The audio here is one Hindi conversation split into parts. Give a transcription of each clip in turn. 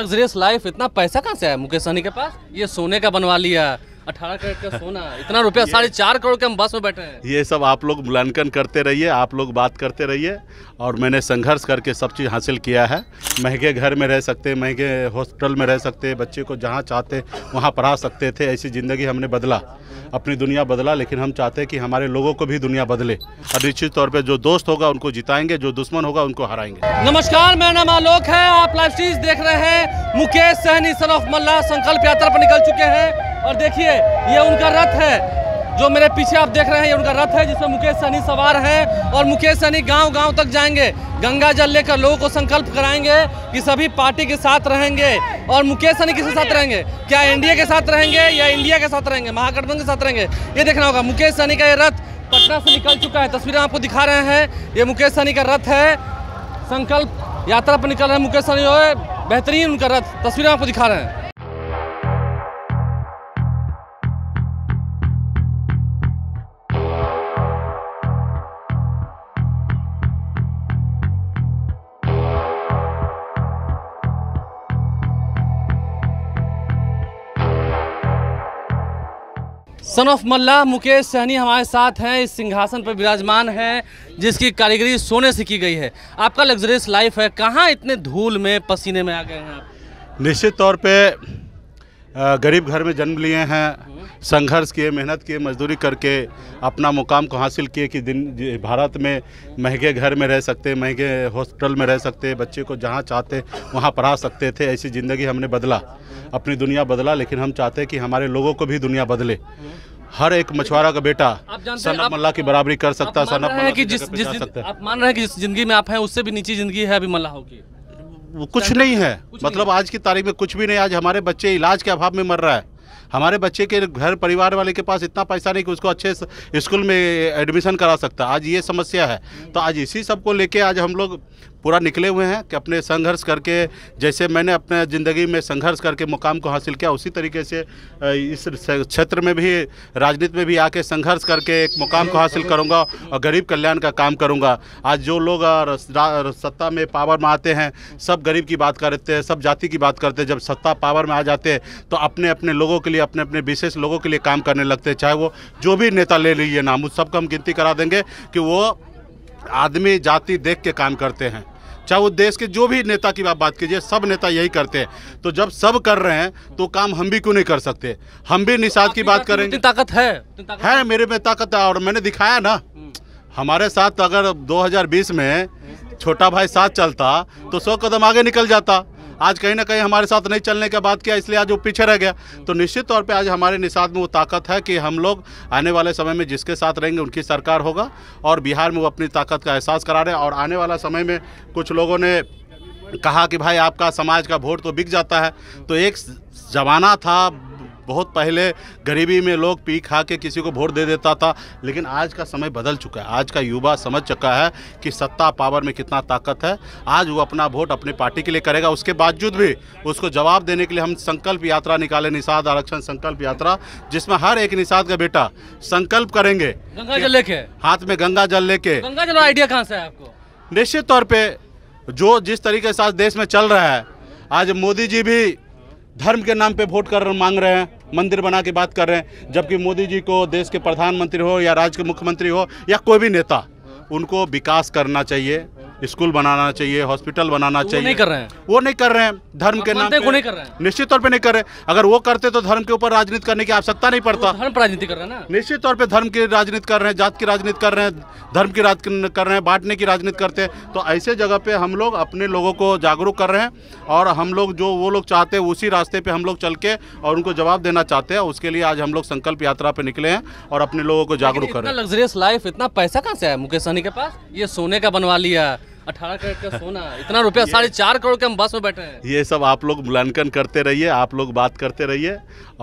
लग्जरियस लाइफ इतना पैसा कहाँ से आया मुकेश सहनी के पास ये सोने का बनवा लिया अठारह करोड़ का सोना इतना रुपया साढ़े चार करोड़ के हम बस में बैठे हैं ये सब आप लोग मूल्यांकन करते रहिए आप लोग बात करते रहिए और मैंने संघर्ष करके सब चीज़ हासिल किया है महंगे घर में रह सकते महंगे हॉस्पिटल में रह सकते बच्चे को जहाँ चाहते वहाँ पढ़ा सकते थे ऐसी ज़िंदगी हमने बदला अपनी दुनिया बदला लेकिन हम चाहते हैं कि हमारे लोगों को भी दुनिया बदले और निश्चित तौर पर जो दोस्त होगा उनको जिताएंगे जो दुश्मन होगा उनको हराएंगे नमस्कार मैं नाम आलोक है आप लाइव सीरीज देख रहे हैं मुकेश सहनी सन ऑफ मल्ला संकल्प यात्रा पर निकल चुके हैं और देखिए ये उनका रथ है जो मेरे पीछे आप देख रहे हैं ये उनका रथ है जिसमें मुकेश सहनी सवार हैं और मुकेश सहनी गांव गांव तक जाएंगे गंगा जल लेकर लोगों को संकल्प कराएंगे कि सभी पार्टी के साथ रहेंगे और मुकेश सहनी किसके साथ रहेंगे क्या एनडीए के साथ रहेंगे या इंडिया के साथ रहेंगे महागठबंधन के साथ रहेंगे ये देखना होगा मुकेश सहनी का ये रथ पटना से निकल चुका है तस्वीरें आपको दिखा रहे हैं ये मुकेश सहनी का रथ है संकल्प यात्रा पर निकल रहे हैं मुकेश सहनी बेहतरीन उनका रथ तस्वीरें आपको दिखा रहे हैं सन ऑफ मल्ला मुकेश सहनी हमारे साथ हैं इस सिंहासन पर विराजमान हैं जिसकी कारीगरी सोने से की गई है आपका लग्जरियस लाइफ है कहाँ इतने धूल में पसीने में आ गए हैं आप निश्चित तौर पे गरीब घर में जन्म लिए हैं संघर्ष किए मेहनत किए मजदूरी करके अपना मुकाम को हासिल किए कि दिन भारत में महंगे घर में रह सकते महंगे हॉस्पिटल में रह सकते बच्चे को जहाँ चाहते वहाँ पढ़ा सकते थे ऐसी ज़िंदगी हमने बदला अपनी दुनिया बदला लेकिन हम चाहते हैं कि हमारे लोगों को भी दुनिया बदले हर एक मछुआरा का बेटा सनब मल्ला की बराबरी कर सकता है सनब मल्ला की जिस जिस आप मान रहे हैं कि जिस जिंदगी में आप हैं उससे भी नीचे जिंदगी है अभी मल्ला होगी वो कुछ नहीं है कुछ मतलब नहीं। आज की तारीख में कुछ भी नहीं आज हमारे बच्चे इलाज के अभाव में मर रहा है हमारे बच्चे के घर परिवार वाले के पास इतना पैसा नहीं कि उसको अच्छे स्कूल में एडमिशन करा सकता आज ये समस्या है तो आज इसी सब को लेके आज हम लोग पूरा निकले हुए हैं कि अपने संघर्ष करके जैसे मैंने अपने ज़िंदगी में संघर्ष करके मुकाम को हासिल किया उसी तरीके से इस क्षेत्र में भी राजनीति में भी आके संघर्ष करके एक मुकाम को हासिल करूँगा और गरीब कल्याण का काम करूँगा आज जो लोग सत्ता में पावर में आते हैं सब गरीब की बात करते हैं सब जाति की बात करते हैं जब सत्ता पावर में आ जाते हैं तो अपने अपने लोगों के लिए अपने अपने विशेष लोगों के लिए काम करने लगते हैं चाहे वो जो भी नेता ले लीजिए नाम उस सबको हम गिनती करा देंगे कि वो आदमी जाति देख के काम करते हैं चाहे वो देश के जो भी नेता की बात कीजिए सब नेता यही करते हैं तो जब सब कर रहे हैं तो काम हम भी क्यों नहीं कर सकते हम भी निषाद की बात करेंगे ताकत है है मेरे में ताकत है और मैंने दिखाया ना हम्म। हमारे साथ अगर 2020 में छोटा भाई साथ चलता तो सौ कदम आगे निकल जाता आज कहीं ना कहीं हमारे साथ नहीं चलने का बात किया इसलिए आज वो पीछे रह गया हम्म। तो निश्चित तौर पर आज हमारे निषाद में वो ताकत है कि हम लोग आने वाले समय में जिसके साथ रहेंगे उनकी सरकार होगा और बिहार में वो अपनी ताकत का एहसास करा रहे हैं और आने वाला समय में कुछ लोगों ने कहा कि भाई आपका समाज का वोट तो बिक जाता है तो एक ज़माना था बहुत पहले गरीबी में लोग पी खा के किसी को वोट दे देता था लेकिन आज का समय बदल चुका है आज का युवा समझ चुका है कि सत्ता पावर में कितना ताकत है आज वो अपना वोट अपनी पार्टी के लिए करेगा उसके बावजूद भी उसको जवाब देने के लिए हम संकल्प यात्रा निकाले निषाद आरक्षण संकल्प यात्रा जिसमें हर एक निषाद का बेटा संकल्प करेंगे गंगा जल लेके हाथ में गंगा जल लेके गंगा जल आइडिया कहाँ से है आपको निश्चित तौर पर जो जिस तरीके से आज देश में चल रहा है आज मोदी जी भी धर्म के नाम पे वोट कर मांग रहे हैं मंदिर बना के बात कर रहे हैं जबकि मोदी जी को देश के प्रधानमंत्री हो या राज्य के मुख्यमंत्री हो या कोई भी नेता उनको विकास करना चाहिए स्कूल बनाना चाहिए हॉस्पिटल बनाना तो चाहिए नहीं कर रहे हैं वो नहीं कर रहे हैं धर्म के नाम नहीं कर रहे हैं निश्चित तौर पे नहीं कर रहे अगर वो करते तो धर्म के ऊपर राजनीति करने की आवश्यकता नहीं पड़ता धर्म राजनीति कर रहे हैं ना निश्चित तौर पे धर्म की राजनीति कर रहे हैं जात की राजनीति कर रहे हैं धर्म की राज कर रहे हैं बांटने की राजनीति करते हैं तो ऐसे जगह पे हम लोग अपने लोगों को जागरूक कर रहे हैं और हम लोग जो वो लोग चाहते हैं उसी रास्ते पे हम लोग चल के और उनको जवाब देना चाहते हैं उसके लिए आज हम लोग संकल्प यात्रा पे निकले हैं और अपने लोगों को जागरूक कर रहे हैं लग्जरियस लाइफ इतना पैसा कहाँ से है मुकेश सहनी के पास ये सोने का बनवा लिया अठारह करोड़ का सोना इतना रुपया साढ़े चार करोड़ के हम बस में बैठे हैं ये सब आप लोग मूल्यांकन करते रहिए आप लोग बात करते रहिए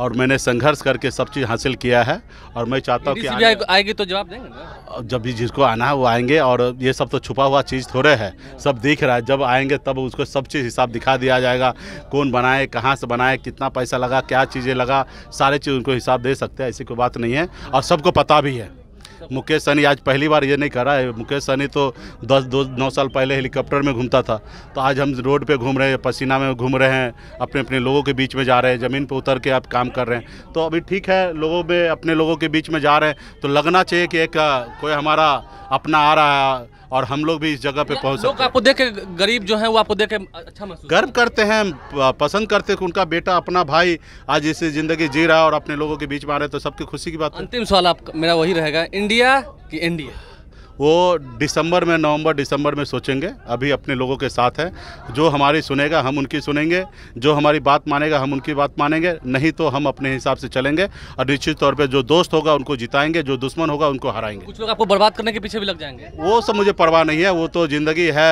और मैंने संघर्ष करके सब चीज़ हासिल किया है और मैं चाहता हूँ कि आएगी आए तो जवाब देंगे जब भी जिसको आना है वो आएंगे और ये सब तो छुपा हुआ चीज़ थोड़े है सब दिख रहा है जब आएंगे तब उसको सब चीज़ हिसाब दिखा दिया जाएगा कौन बनाए कहाँ से बनाए कितना पैसा लगा क्या चीज़ें लगा सारे चीज़ उनको हिसाब दे सकते हैं ऐसी कोई बात नहीं है और सबको पता भी है मुकेश सहनी आज पहली बार ये नहीं कर रहा है मुकेश सहनी तो दस दो नौ साल पहले हेलीकॉप्टर में घूमता था तो आज हम रोड पे घूम रहे हैं पसीना में घूम रहे हैं अपने अपने लोगों के बीच में जा रहे हैं ज़मीन पर उतर के आप काम कर रहे हैं तो अभी ठीक है लोगों में अपने लोगों के बीच में जा रहे हैं तो लगना चाहिए कि एक कोई हमारा अपना आ रहा है और हम लोग भी इस जगह पे पहुंच लोग आपको देख के गरीब जो है वो आपको देखे अच्छा महसूस गर्व करते हैं पसंद करते हैं कि उनका बेटा अपना भाई आज इसे ज़िंदगी जी रहा और अपने लोगों के बीच में आ रहे तो सबकी खुशी की बात अंतिम सवाल आप मेरा वही रहेगा इंडिया की इंडिया वो दिसंबर में नवंबर दिसंबर में सोचेंगे अभी अपने लोगों के साथ हैं जो हमारी सुनेगा हम उनकी सुनेंगे जो हमारी बात मानेगा हम उनकी बात मानेंगे नहीं तो हम अपने हिसाब से चलेंगे और निश्चित तौर पर जो दोस्त होगा उनको जिताएंगे जो दुश्मन होगा उनको हराएंगे कुछ लोग आपको बर्बाद करने के पीछे भी लग जाएंगे वो सब मुझे परवाह नहीं है वो तो ज़िंदगी है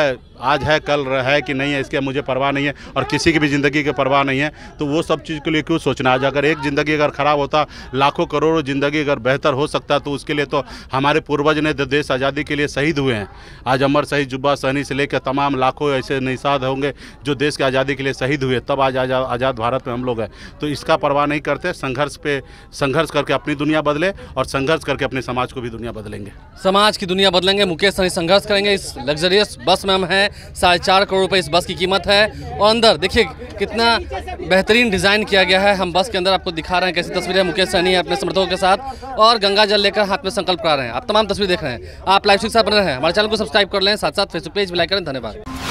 आज है कल है कि नहीं है इसके मुझे परवाह नहीं है और किसी की भी ज़िंदगी की परवाह नहीं है तो वो सब चीज़ के लिए क्यों सोचना आज अगर एक ज़िंदगी अगर ख़राब होता लाखों करोड़ों ज़िंदगी अगर बेहतर हो सकता तो उसके लिए तो हमारे पूर्वज ने देश आज़ाद आज़ादी के लिए शहीद हुए हैं आज अमर शहीद जुब्बा सहनी से लेकर तमाम लाखों ऐसे निषाद होंगे जो देश की आज़ादी के लिए शहीद हुए तब आज आज़ाद भारत में हम लोग हैं तो इसका परवाह नहीं करते संघर्ष पे संघर्ष करके अपनी दुनिया बदले और संघर्ष करके अपने समाज को भी दुनिया बदलेंगे समाज की दुनिया बदलेंगे मुकेश सहनी संघर्ष करेंगे इस लग्जरियस बस में हम हैं साढ़े चार करोड़ रुपये इस बस की कीमत है और अंदर देखिए कितना बेहतरीन डिज़ाइन किया गया है हम बस के अंदर आपको दिखा रहे हैं कैसी तस्वीरें मुकेश सहनी अपने समर्थकों के साथ और गंगा जल लेकर हाथ में संकल्प करा रहे हैं आप तमाम तस्वीर देख रहे हैं आप आप लाइव शिक्षा बने रहे हमारे चैनल को सब्सक्राइब कर लें साथ साथ फेसबुक पेज भी लाइक करें धन्यवाद